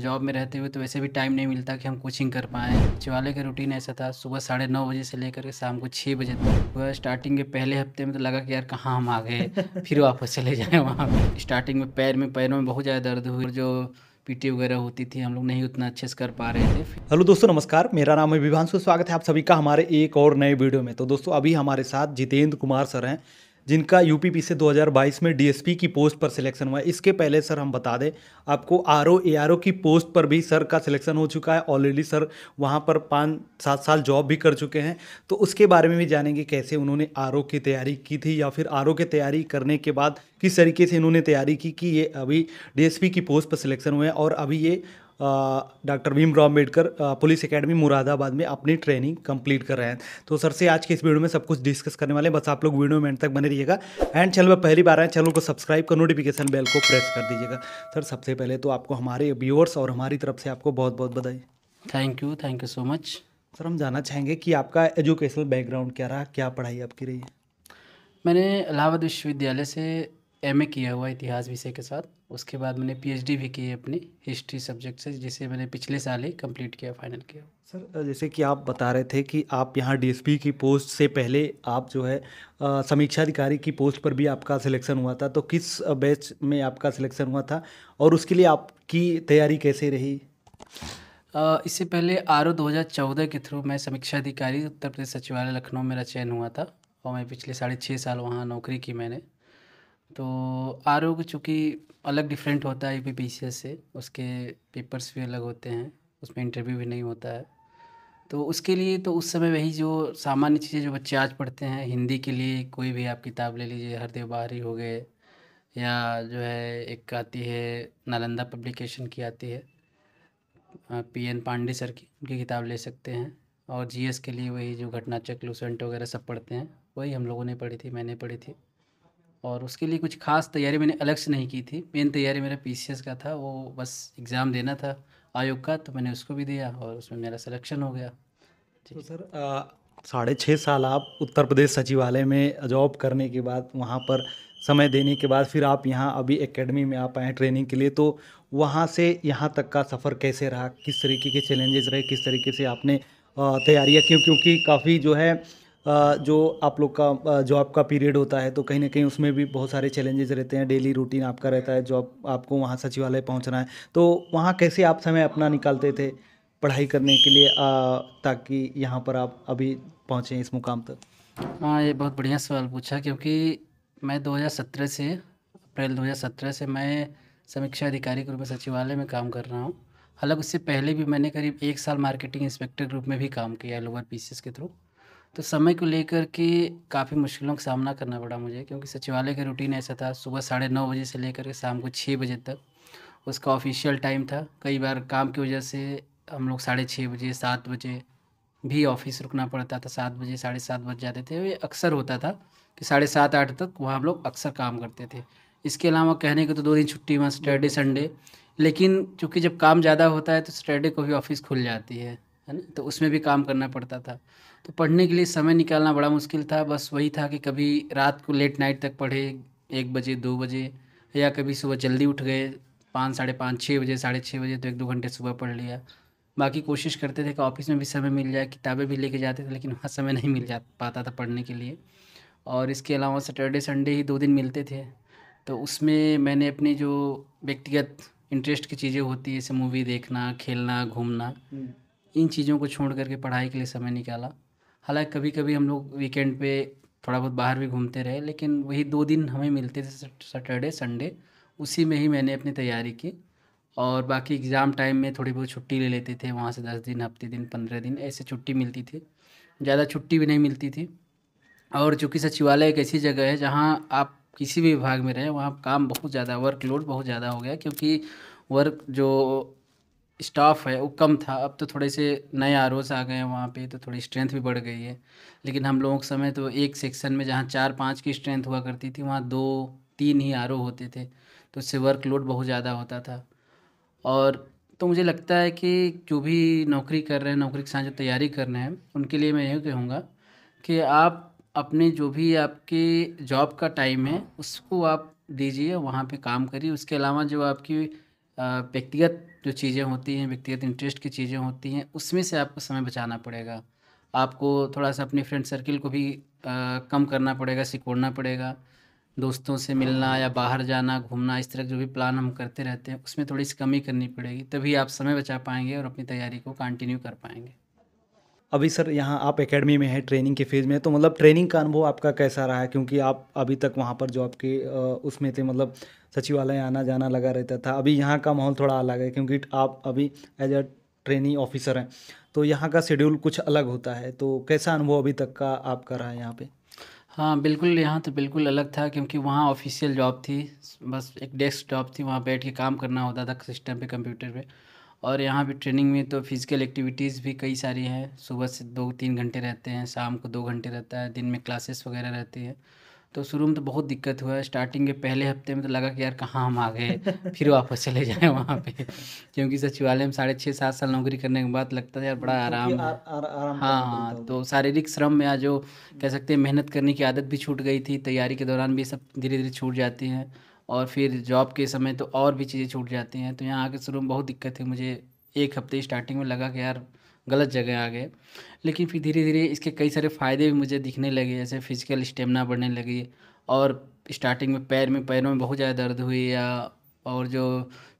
Job में रहते हुए तो वैसे भी टाइम नहीं मिलता कि हम कोचिंग कर पाए सचिवालय का रूटीन ऐसा था सुबह साढ़े नौ बजे से लेकर के शाम को छः बजे तक वह स्टार्टिंग के पहले हफ्ते में तो लगा कि यार कहाँ हम आ गए फिर वापस चले जाए वहाँ स्टार्टिंग में पैर में पैरों में बहुत ज़्यादा दर्द हुई जो पीटी वगैरह होती थी हम लोग नहीं उतना अच्छे से कर पा रहे थे हेलो दोस्तों नमस्कार मेरा नाम है विभांशु स्वागत है आप सभी का हमारे एक और नए वीडियो में तो दोस्तों अभी हमारे साथ जितेंद्र कुमार सर हैं जिनका यूपीपी से 2022 में डीएसपी की पोस्ट पर सिलेक्शन हुआ है इसके पहले सर हम बता दें आपको आर ओ ए की पोस्ट पर भी सर का सिलेक्शन हो चुका है ऑलरेडी सर वहाँ पर पाँच सात साल जॉब भी कर चुके हैं तो उसके बारे में भी जानेंगे कैसे उन्होंने आर की तैयारी की थी या फिर आर की तैयारी करने के बाद किस तरीके से इन्होंने तैयारी की कि ये अभी डी की पोस्ट पर सिलेक्शन हुए और अभी ये doctor Bhimrao Ambedkar police academy Moradabad में अपनी ट्रेनिंग कंप्लीट कर रहे हैं तो सर से आज के इस वीडियो में सब कुछ डिस्कस करने वाले हैं बस आप लोग वीडियो में एंड तक बने रहिएगा एंड चैनल पर पहली बार आए चैनल को सब्सक्राइब कर नोटिफिकेशन बेल को प्रेस कर दीजिएगा सर सबसे पहले तो आपको हमारे व्यूअर्स और हमारी तरफ से आपको बहुत बहुत बधाई thank you thank you so much sir हम जानना चाहेंगे कि आपका एजुकेशनल बैकग्राउंड क्या रहा क्या पढ़ाई आपकी रही है मैंने इलाहाबाद विश्वविद्यालय से एम किया हुआ इतिहास विषय के साथ उसके बाद मैंने पीएचडी भी की है अपनी हिस्ट्री सब्जेक्ट से जिसे मैंने पिछले साल ही कंप्लीट किया फाइनल किया सर जैसे कि आप बता रहे थे कि आप यहाँ डीएसपी की पोस्ट से पहले आप जो है समीक्षा अधिकारी की पोस्ट पर भी आपका सिलेक्शन हुआ था तो किस बैच में आपका सिलेक्शन हुआ था और उसके लिए आपकी तैयारी कैसे रही इससे पहले आर ओ के थ्रू मैं समीक्षा अधिकारी उत्तर प्रदेश सचिवालय लखनऊ मेरा चयन हुआ था और मैं पिछले साढ़े छः साल वहाँ नौकरी की मैंने तो आर ओ चूँकि अलग डिफरेंट होता है बी से उसके पेपर्स भी अलग होते हैं उसमें इंटरव्यू भी नहीं होता है तो उसके लिए तो उस समय वही जो सामान्य चीज़ें जो बच्चे आज पढ़ते हैं हिंदी के लिए कोई भी आप किताब ले लीजिए हरदेव बाहरी हो गए या जो है एक आती है नालंदा पब्लिकेशन की आती है पी एन पांडे सर की उनकी किताब ले सकते हैं और जीएस के लिए वही जो घटना चक्र लूसेंट वगैरह सब पढ़ते हैं वही हम लोगों ने पढ़ी थी मैंने पढ़ी थी और उसके लिए कुछ खास तैयारी मैंने अलग से नहीं की थी मेन तैयारी मेरा पी का था वो बस एग्ज़ाम देना था आयोग का तो मैंने उसको भी दिया और उसमें मेरा सिलेक्शन हो गया तो सर साढ़े छः साल आप उत्तर प्रदेश सचिवालय में जॉब करने के बाद वहाँ पर समय देने के बाद फिर आप यहाँ अभी एकेडमी में आ पाए ट्रेनिंग के लिए तो वहाँ से यहाँ तक का सफ़र कैसे रहा किस तरीके के चैलेंजेस रहे किस तरीके से आपने तैयारियाँ क्यों क्योंकि काफ़ी जो है जो आप लोग का जॉब का पीरियड होता है तो कहीं ना कहीं उसमें भी बहुत सारे चैलेंजेस रहते हैं डेली रूटीन आपका रहता है जॉब आपको वहाँ सचिवालय पहुँचना है तो वहाँ कैसे आप समय अपना निकालते थे पढ़ाई करने के लिए ताकि यहाँ पर आप अभी पहुँचें इस मुकाम तक हाँ ये बहुत बढ़िया सवाल पूछा क्योंकि मैं 2017 से अप्रैल 2017 से मैं समीक्षा अधिकारी के रूप में सचिवालय में काम कर रहा हूँ हालांकि उससे पहले भी मैंने करीब एक साल मार्केटिंग इंस्पेक्टर ग्रुप में भी काम किया है लोअर पी के थ्रू तो समय को लेकर के काफ़ी मुश्किलों का सामना करना पड़ा मुझे क्योंकि सचिवालय का रूटीन ऐसा था सुबह साढ़े नौ बजे से लेकर के शाम को छः बजे तक उसका ऑफिशियल टाइम था कई बार काम की वजह से हम लोग साढ़े छः बजे सात बजे भी ऑफिस रुकना पड़ता था सात बजे साढ़े सात बज जाते थे ये अक्सर होता था कि साढ़े सात आठ तक वहाँ हम लोग अक्सर काम करते थे इसके अलावा कहने को तो दो दिन छुट्टी वहाँ सैटरडे संडे लेकिन चूँकि जब काम ज़्यादा होता है तो सैटरडे को भी ऑफिस खुल जाती है है ना तो उसमें भी काम करना पड़ता था तो पढ़ने के लिए समय निकालना बड़ा मुश्किल था बस वही था कि कभी रात को लेट नाइट तक पढ़े एक बजे दो बजे या कभी सुबह जल्दी उठ गए पाँच साढ़े पाँच छः बजे साढ़े छः बजे तो एक दो घंटे सुबह पढ़ लिया बाकी कोशिश करते थे कि ऑफिस में भी समय मिल जाए किताबें भी लेके जाते थे लेकिन वहाँ समय नहीं मिल जा पाता था पढ़ने के लिए और इसके अलावा सैटरडे संडे ही दो दिन मिलते थे तो उसमें मैंने अपनी जो व्यक्तिगत इंटरेस्ट की चीज़ें होती है जैसे मूवी देखना खेलना घूमना हम्म। इन चीज़ों को छोड़ करके पढ़ाई के लिए समय निकाला हालांकि कभी कभी हम लोग वीकेंड पे थोड़ा बहुत बाहर भी घूमते रहे लेकिन वही दो दिन हमें मिलते थे सैटरडे संडे उसी में ही मैंने अपनी तैयारी की और बाकी एग्ज़ाम टाइम में थोड़ी बहुत छुट्टी ले लेते थे वहाँ से दस दिन हफ्ते दिन पंद्रह दिन ऐसे छुट्टी मिलती थी ज़्यादा छुट्टी भी नहीं मिलती थी और चूँकि सचिवालय एक ऐसी जगह है जहाँ आप किसी भी विभाग में रहें वहाँ काम बहुत ज़्यादा वर्कलोड बहुत ज़्यादा हो गया क्योंकि वर्क जो स्टाफ है वो कम था अब तो थोड़े से नए आर आ गए हैं वहाँ पे तो थोड़ी स्ट्रेंथ भी बढ़ गई है लेकिन हम लोगों के समय तो एक सेक्शन में जहाँ चार पाँच की स्ट्रेंथ हुआ करती थी वहाँ दो तीन ही आर होते थे तो उससे वर्कलोड बहुत ज़्यादा होता था और तो मुझे लगता है कि जो भी नौकरी कर रहे हैं नौकरी के साथ जो तैयारी कर रहे हैं उनके लिए मैं यही कहूँगा कि आप अपने जो भी आपके जॉब का टाइम है उसको आप दीजिए वहाँ पे काम करिए उसके अलावा जो आपकी व्यक्तिगत जो चीज़ें होती हैं व्यक्तिगत इंटरेस्ट की चीज़ें होती हैं उसमें से आपको समय बचाना पड़ेगा आपको थोड़ा सा अपने फ्रेंड सर्किल को भी आ, कम करना पड़ेगा सिकोड़ना पड़ेगा दोस्तों से मिलना या बाहर जाना घूमना इस तरह जो भी प्लान हम करते रहते हैं उसमें थोड़ी सी कमी करनी पड़ेगी तभी आप समय बचा पाएंगे और अपनी तैयारी को कंटिन्यू कर पाएंगे अभी सर यहाँ आप एकेडमी में हैं ट्रेनिंग के फेज़ में तो मतलब ट्रेनिंग का अनुभव आपका कैसा रहा है क्योंकि आप अभी तक वहाँ पर जो आपके उसमें थे मतलब सचिवालय आना जाना लगा रहता था अभी यहाँ का माहौल थोड़ा अलग है क्योंकि आप अभी एज अ ट्रेनिंग ऑफिसर हैं तो यहाँ का शेड्यूल कुछ अलग होता है तो कैसा अनुभव अभी तक का आपका रहा है यहाँ पर हाँ बिल्कुल यहाँ तो बिल्कुल अलग था क्योंकि वहाँ ऑफिशियल जॉब थी बस एक डेस्क जॉब थी वहाँ बैठ के काम करना होता था सिस्टम पे कंप्यूटर पर और यहाँ भी ट्रेनिंग में तो फिज़िकल एक्टिविटीज़ भी कई सारी हैं सुबह से दो तीन घंटे रहते हैं शाम को दो घंटे रहता है दिन में क्लासेस वगैरह रहती है तो शुरू में तो बहुत दिक्कत हुआ स्टार्टिंग के पहले हफ्ते में तो लगा कि यार कहाँ हम आ गए फिर वापस चले जाए वहाँ पे क्योंकि सचिवालय में साढ़े छः सात साल नौकरी करने के बाद लगता था यार बड़ा आराम है हाँ हाँ तो शारीरिक श्रम में आज जो कह सकते हैं मेहनत करने की आदत भी छूट गई थी तैयारी के दौरान भी सब धीरे धीरे छूट जाती है और फिर जॉब के समय तो और भी चीज़ें छूट जाती हैं तो यहाँ आके शुरू में बहुत दिक्कत थी मुझे एक हफ्ते स्टार्टिंग में लगा कि यार गलत जगह आ गए लेकिन फिर धीरे धीरे इसके कई सारे फ़ायदे भी मुझे दिखने लगे जैसे फिजिकल स्टेमिना बढ़ने लगी और स्टार्टिंग में पैर में पैरों में बहुत ज़्यादा दर्द हुई या और जो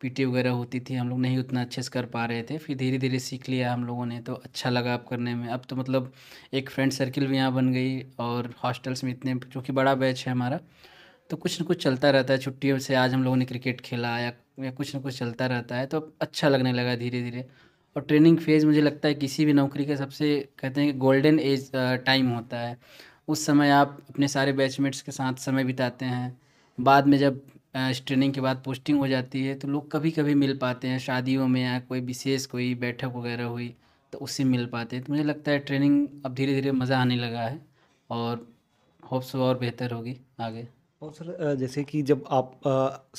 पीटी वगैरह होती थी हम लोग नहीं उतना अच्छे से कर पा रहे थे फिर धीरे धीरे सीख लिया हम लोगों ने तो अच्छा लगा अब करने में अब तो मतलब एक फ्रेंड सर्किल भी यहाँ बन गई और हॉस्टल्स में इतने क्योंकि बड़ा बैच है हमारा तो कुछ ना कुछ चलता रहता है छुट्टियों से आज हम लोगों ने क्रिकेट खेला या या कुछ ना कुछ चलता रहता है तो अब अच्छा लगने लगा धीरे धीरे और ट्रेनिंग फेज़ मुझे लगता है किसी भी नौकरी का सबसे कहते हैं कि गोल्डन एज टाइम होता है उस समय आप अपने सारे बैचमेट्स के साथ समय बिताते हैं बाद में जब ट्रेनिंग के बाद पोस्टिंग हो जाती है तो लोग कभी कभी मिल पाते हैं शादियों में या कोई विशेष कोई बैठक वगैरह हुई तो उससे मिल पाते हैं तो मुझे लगता है ट्रेनिंग अब धीरे धीरे मज़ा आने लगा है और होप्स और बेहतर होगी आगे और सर जैसे कि जब आप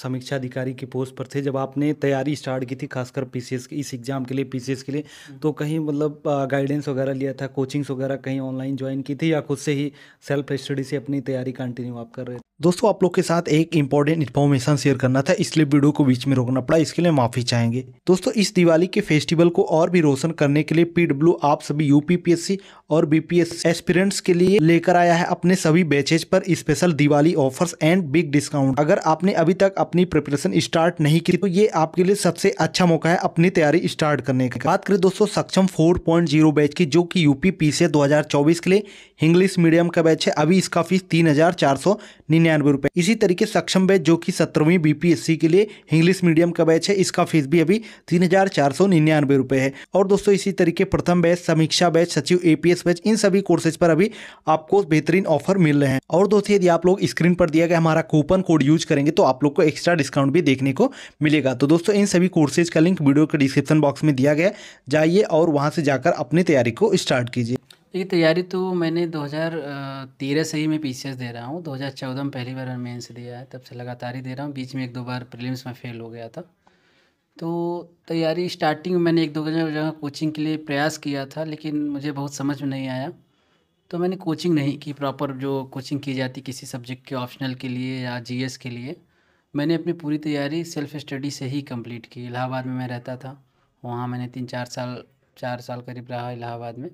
समीक्षा अधिकारी के पोस्ट पर थे जब आपने तैयारी स्टार्ट की थी खासकर पीसीएस की इस एग्ज़ाम के लिए पीसीएस के लिए हम्म। तो कहीं मतलब गाइडेंस वगैरह लिया था कोचिंग्स वगैरह कहीं ऑनलाइन ज्वाइन की थी या खुद से ही सेल्फ स्टडी से अपनी तैयारी कंटिन्यू आप कर रहे थे दोस्तों आप लोग के साथ एक इंपॉर्टेंट इन्फॉर्मेशन शेयर करना था इसलिए वीडियो को बीच में रोकना पड़ा इसके लिए माफी चाहेंगे दोस्तों इस दिवाली के फेस्टिवल को और भी रोशन करने के लिए पीडब्ल्यू आप सभी यूपीपीएससी और बीपीएस एस्पिरेंट्स के लिए लेकर आया है अपने सभी बैचेज पर special Diwali offers and big discount अगर आपने अभी तक अपनी प्रिपरेशन स्टार्ट नहीं की तो ये आपके लिए सबसे अच्छा मौका है अपनी तैयारी स्टार्ट करने की बात करें दोस्तों सक्षम 4.0 बैच की जो कि यूपी पी से के लिए इंग्लिश मीडियम का बैच है अभी इसका फीस तीन हजार चार सौ निन्यानवे रूपए इसी तरीके सक्षम बैच जो कि सत्रहवीं बीपीएससी के लिए इंग्लिश मीडियम का बैच है इसका फीस भी अभी तीन हजार चार सौ निन्यानवे रूपए है और दोस्तों इसी तरीके प्रथम बैच समीक्षा बैच सचिव एपीएस एस बैच इन सभी कोर्सेज पर अभी आपको बेहतरीन ऑफर मिल रहे हैं और दोस्तों यदि आप लोग स्क्रीन पर दिया गया हमारा कूपन कोड यूज करेंगे तो आप लोग को एक्स्ट्रा डिस्काउंट भी देखने को मिलेगा तो दोस्तों इन सभी कोर्सेज का लिंक वीडियो के डिस्क्रिप्शन बॉक्स में दिया गया जाइए और वहाँ से जाकर अपनी तैयारी को स्टार्ट कीजिए देखिए तैयारी तो मैंने 2013 से ही मैं पी दे रहा हूँ 2014 में पहली बार मैंने मेन्स दिया है तब से लगातार ही दे रहा हूँ बीच में एक दो बार प्रीलिम्स में फ़ेल हो गया था तो तैयारी स्टार्टिंग में मैंने एक दो जगह कोचिंग के लिए प्रयास किया था लेकिन मुझे बहुत समझ में नहीं आया तो मैंने कोचिंग नहीं की प्रॉपर जो कोचिंग की जाती किसी सब्जेक्ट के ऑप्शनल के लिए या जी के लिए मैंने अपनी पूरी तैयारी सेल्फ़ स्टडी से ही कंप्लीट की इलाहाबाद में मैं रहता था वहाँ मैंने तीन चार साल चार साल करीब रहा इलाहाबाद में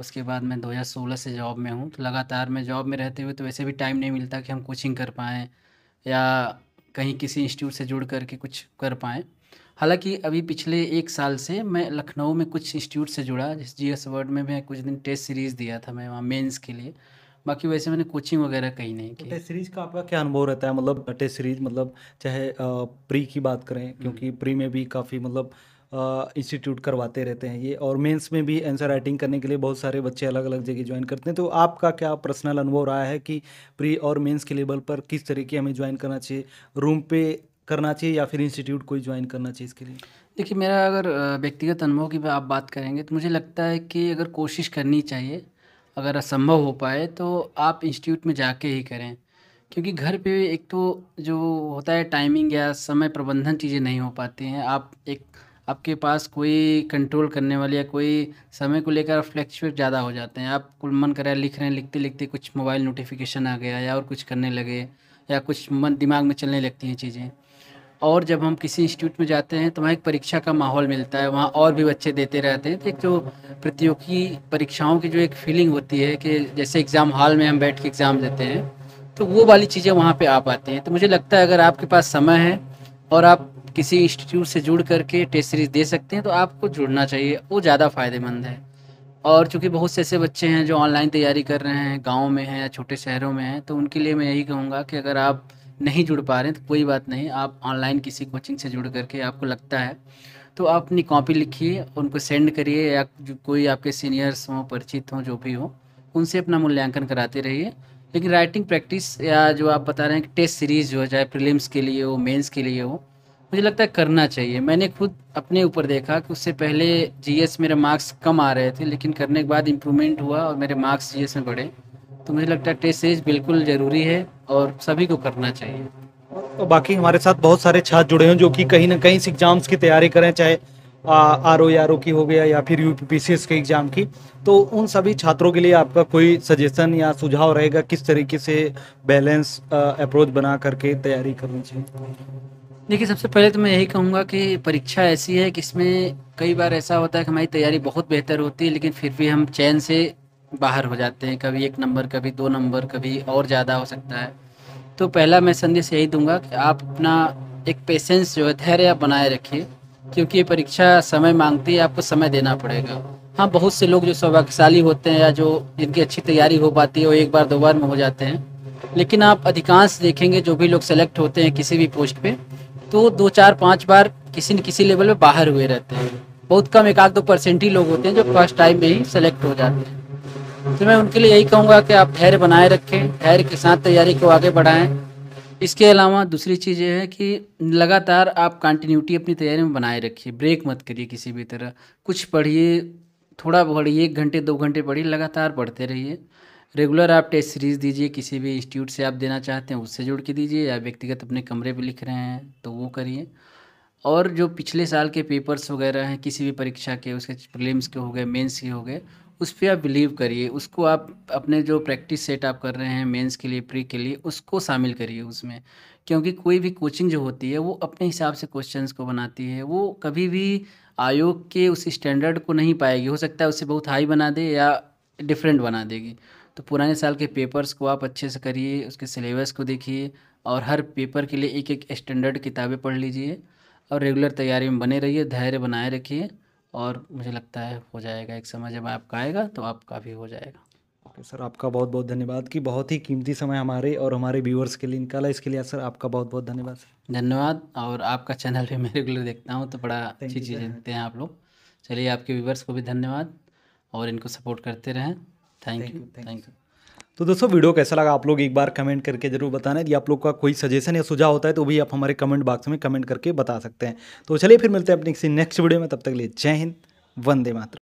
उसके बाद मैं 2016 से जॉब में हूँ तो लगातार मैं जॉब में रहते हुए तो वैसे भी टाइम नहीं मिलता कि हम कोचिंग कर पाएँ या कहीं किसी इंस्टीट्यूट से जुड़ करके कुछ कर पाएँ हालांकि अभी पिछले एक साल से मैं लखनऊ में कुछ इंस्टीट्यूट से जुड़ा जिस जी एस वर्ड में मैं कुछ दिन टेस्ट सीरीज़ दिया था मैं वहाँ मेंस के लिए बाकी वैसे मैंने कोचिंग वगैरह कहीं नहीं की टेस्ट सीरीज़ का आपका क्या अनुभव रहता है मतलब टेस्ट सीरीज़ मतलब चाहे प्री की बात करें क्योंकि हम्म। प्री में भी काफ़ी मतलब इंस्टीट्यूट करवाते रहते हैं ये और मेंस में भी आंसर राइटिंग करने के लिए बहुत सारे बच्चे अलग अलग जगह ज्वाइन करते हैं तो आपका क्या पर्सनल अनुभव रहा है कि प्री और मेंस के लेवल पर किस तरीके हमें ज्वाइन करना चाहिए रूम पे करना चाहिए या फिर इंस्टीट्यूट कोई ज्वाइन करना चाहिए इसके लिए देखिए मेरा अगर व्यक्तिगत अनुभव की आप बात करेंगे तो मुझे लगता है कि अगर कोशिश करनी चाहिए अगर असंभव हो पाए तो आप इंस्टीट्यूट में जाके ही करें क्योंकि घर पे एक तो जो होता है टाइमिंग या समय प्रबंधन चीज़ें नहीं हो पाती हैं आप एक आपके पास कोई कंट्रोल करने वाली या कोई समय को लेकर फ्लैक्चुएट ज़्यादा हो जाते हैं आप कुल मन कर लिख रहे हैं लिखते लिखते कुछ मोबाइल नोटिफिकेशन आ गया या और कुछ करने लगे या कुछ मन दिमाग में चलने लगती हैं चीज़ें और जब हम किसी इंस्टीट्यूट में जाते हैं तो वहाँ एक परीक्षा का माहौल मिलता है वहाँ और भी बच्चे देते रहते हैं तो एक जो प्रतियोगी परीक्षाओं की जो एक फीलिंग होती है कि जैसे एग्ज़ाम हॉल में हम बैठ के एग्ज़ाम देते हैं तो वो वाली चीज़ें वहाँ पे आ पाती हैं तो मुझे लगता है अगर आपके पास समय है और आप किसी इंस्टीट्यूट से जुड़ करके टेस्ट सीरीज दे सकते हैं तो आपको जुड़ना चाहिए वो ज़्यादा फ़ायदेमंद है और चूँकि बहुत से ऐसे बच्चे हैं जो ऑनलाइन तैयारी कर रहे हैं गाँव में हैं या छोटे शहरों में हैं तो उनके लिए मैं यही कहूँगा कि अगर आप नहीं जुड़ पा रहे हैं तो कोई बात नहीं आप ऑनलाइन किसी कोचिंग से जुड़ करके आपको लगता है तो आप अपनी कॉपी लिखिए उनको सेंड करिए या कोई आपके सीनियर्स हों परिचित हों जो भी हों उनसे अपना मूल्यांकन कराते रहिए लेकिन राइटिंग प्रैक्टिस या जो आप बता रहे हैं कि टेस्ट सीरीज़ जो है चाहे प्रिलिम्स के लिए हो मेंस के लिए हो मुझे लगता है करना चाहिए मैंने खुद अपने ऊपर देखा कि उससे पहले जीएस मेरे मार्क्स कम आ रहे थे लेकिन करने के बाद इम्प्रूवमेंट हुआ और मेरे मार्क्स जीएस में बढ़े तो मुझे लगता है टेस्ट सीरीज बिल्कुल ज़रूरी है और सभी को करना चाहिए तो बाकी हमारे साथ बहुत सारे छात्र जुड़े हैं जो कि कहीं ना कहीं इस एग्ज़ाम्स की तैयारी करें चाहे आर ओ आर ओ की हो गया या फिर यू पी के एग्ज़ाम की तो उन सभी छात्रों के लिए आपका कोई सजेशन या सुझाव रहेगा किस तरीके से बैलेंस अप्रोच बना करके तैयारी करनी चाहिए देखिए सबसे पहले तो मैं यही कहूँगा कि परीक्षा ऐसी है कि इसमें कई बार ऐसा होता है कि हमारी तैयारी बहुत बेहतर होती है लेकिन फिर भी हम चैन से बाहर हो जाते हैं कभी एक नंबर कभी दो नंबर कभी और ज़्यादा हो सकता है तो पहला मैं संदेश यही दूंगा कि आप अपना एक पेशेंस जो है धैर्य आप बनाए रखिए क्योंकि ये परीक्षा समय मांगती है आपको समय देना पड़ेगा हाँ बहुत से लोग जो सौभाग्यशाली होते हैं या जो जिनकी अच्छी तैयारी हो पाती है वो एक बार दो बार में हो जाते हैं लेकिन आप अधिकांश देखेंगे जो भी लोग सेलेक्ट होते हैं किसी भी पोस्ट पर तो दो चार पाँच बार किसी न किसी लेवल में बाहर हुए रहते हैं बहुत कम एक आध दो परसेंट ही लोग होते हैं जो फर्स्ट टाइम में ही सेलेक्ट हो जाते हैं तो मैं उनके लिए यही कहूँगा कि आप धैर्य बनाए रखें धैर्य के साथ तैयारी को आगे बढ़ाएं इसके अलावा दूसरी चीज़ ये है कि लगातार आप कंटिन्यूटी अपनी तैयारी में बनाए रखिए ब्रेक मत करिए किसी भी तरह कुछ पढ़िए थोड़ा पढ़िए एक घंटे दो घंटे पढ़िए लगातार पढ़ते रहिए रेगुलर आप टेस्ट सीरीज़ दीजिए किसी भी इंस्टीट्यूट से आप देना चाहते हैं उससे जोड़ के दीजिए या व्यक्तिगत अपने कमरे पर लिख रहे हैं तो वो करिए और जो पिछले साल के पेपर्स वगैरह हैं किसी भी परीक्षा के उसके प्रीलिम्स के हो गए मेंस के हो गए उस पर आप बिलीव करिए उसको आप अपने जो प्रैक्टिस सेट आप कर रहे हैं मेंस के लिए प्री के लिए उसको शामिल करिए उसमें क्योंकि कोई भी कोचिंग जो होती है वो अपने हिसाब से क्वेश्चंस को बनाती है वो कभी भी आयोग के उस स्टैंडर्ड को नहीं पाएगी हो सकता है उसे बहुत हाई बना दे या डिफरेंट बना देगी तो पुराने साल के पेपर्स को आप अच्छे से करिए उसके सिलेबस को देखिए और हर पेपर के लिए एक एक स्टैंडर्ड किताबें पढ़ लीजिए और रेगुलर तैयारी में बने रहिए धैर्य बनाए रखिए और मुझे लगता है हो जाएगा एक समय जब आपका आएगा तो आपका भी हो जाएगा ओके सर आपका बहुत बहुत धन्यवाद कि बहुत ही कीमती समय हमारे और हमारे व्यूअर्स के लिए निकाला इसके लिए सर आपका बहुत बहुत धन्यवाद धन्यवाद और आपका चैनल भी मैं रेगुलर देखता हूँ तो बड़ा अच्छी चीज़ें देते हैं आप लोग चलिए आपके व्यूवर्स को भी धन्यवाद और इनको सपोर्ट करते रहें थैंक यू थैंक यू तो दोस्तों वीडियो कैसा लगा आप लोग एक बार कमेंट करके जरूर बताना यदि आप लोग का कोई सजेशन या सुझाव होता है तो भी आप हमारे कमेंट बॉक्स में कमेंट करके बता सकते हैं तो चलिए फिर मिलते हैं अपने किसी नेक्स्ट वीडियो में तब तक लिए जय हिंद वंदे मातृ